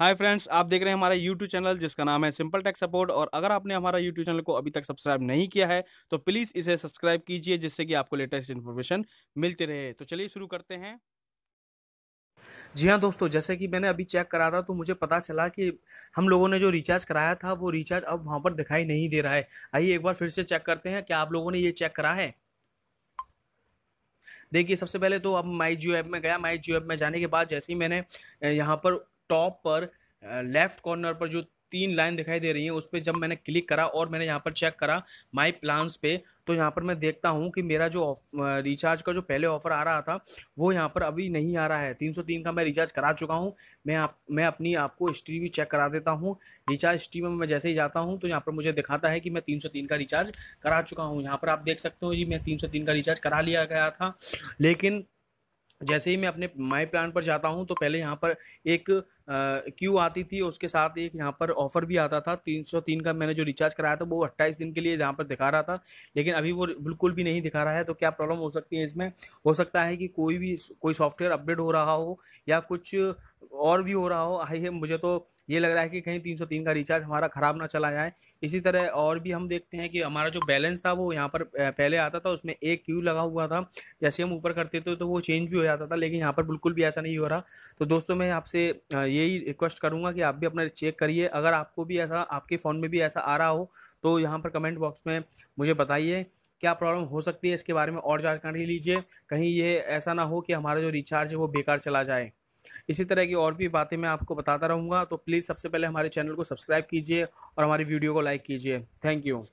hi friends आप देख रहे हैं हमारा यूट्यूब चैनल जिसका नाम है सिंपल टेक सपोर्ट और अगर आपने हमारा यूट्यूब चैनल को अभी तक सब्सक्राइब नहीं किया है तो प्लीज़ इसे सब्सक्राइब कीजिए जिससे कि आपको लेटेस्ट इन्फॉर्मेशन मिलती रहे तो चलिए शुरू करते हैं जी हाँ दोस्तों जैसे कि मैंने अभी चेक करा था तो मुझे पता चला कि हम लोगों ने जो रिचार्ज कराया था वो रिचार्ज अब वहाँ पर दिखाई नहीं दे रहा है आइए एक बार फिर से चेक करते हैं क्या आप लोगों ने ये चेक करा है देखिए सबसे पहले तो अब माई जियो ऐप में गया माई जियो ऐप में जाने के बाद जैसे ही मैंने यहाँ पर टॉप पर लेफ्ट कॉर्नर पर जो तीन लाइन दिखाई दे रही है उस पर जब मैंने क्लिक करा और मैंने यहाँ पर चेक करा माई प्लान्स पे तो यहाँ पर मैं देखता हूँ कि मेरा जो रिचार्ज का जो पहले ऑफ़र आ रहा था वो यहाँ पर अभी नहीं आ रहा है 303 का मैं रिचार्ज करा चुका हूँ मैं आप मैं अपनी आपको हिस्ट्री भी चेक करा देता हूँ रिचार्ज हिस्ट्री में मैं जैसे ही जाता हूँ तो यहाँ पर मुझे दिखाता है कि मैं तीन का रिचार्ज करा चुका हूँ यहाँ पर आप देख सकते हो जी मैं तीन का रिचार्ज करा लिया गया था लेकिन जैसे ही मैं अपने माई प्लान पर जाता हूँ तो पहले यहाँ पर एक क्यू आती थी उसके साथ एक यहाँ पर ऑफ़र भी आता था 303 का मैंने जो रिचार्ज कराया था वो 28 दिन के लिए यहाँ पर दिखा रहा था लेकिन अभी वो बिल्कुल भी नहीं दिखा रहा है तो क्या प्रॉब्लम हो सकती है इसमें हो सकता है कि कोई भी कोई सॉफ्टवेयर अपडेट हो रहा हो या कुछ और भी हो रहा हो आई मुझे तो ये लग रहा है कि कहीं 303 का रिचार्ज हमारा ख़राब ना चला जाए इसी तरह और भी हम देखते हैं कि हमारा जो बैलेंस था वो यहाँ पर पहले आता था उसमें एक क्यू लगा हुआ था जैसे हम ऊपर करते थे तो वो चेंज भी हो जाता था लेकिन यहाँ पर बिल्कुल भी ऐसा नहीं हो रहा तो दोस्तों मैं आपसे यही रिक्वेस्ट करूँगा कि आप भी अपना चेक करिए अगर आपको भी ऐसा आपके फ़ोन में भी ऐसा आ रहा हो तो यहाँ पर कमेंट बॉक्स में मुझे बताइए क्या प्रॉब्लम हो सकती है इसके बारे में और जानकारी लीजिए कहीं ये ऐसा ना हो कि हमारा जो रिचार्ज है वो बेकार चला जाए इसी तरह की और भी बातें मैं आपको बताता रहूँगा तो प्लीज़ सबसे पहले हमारे चैनल को सब्सक्राइब कीजिए और हमारी वीडियो को लाइक कीजिए थैंक यू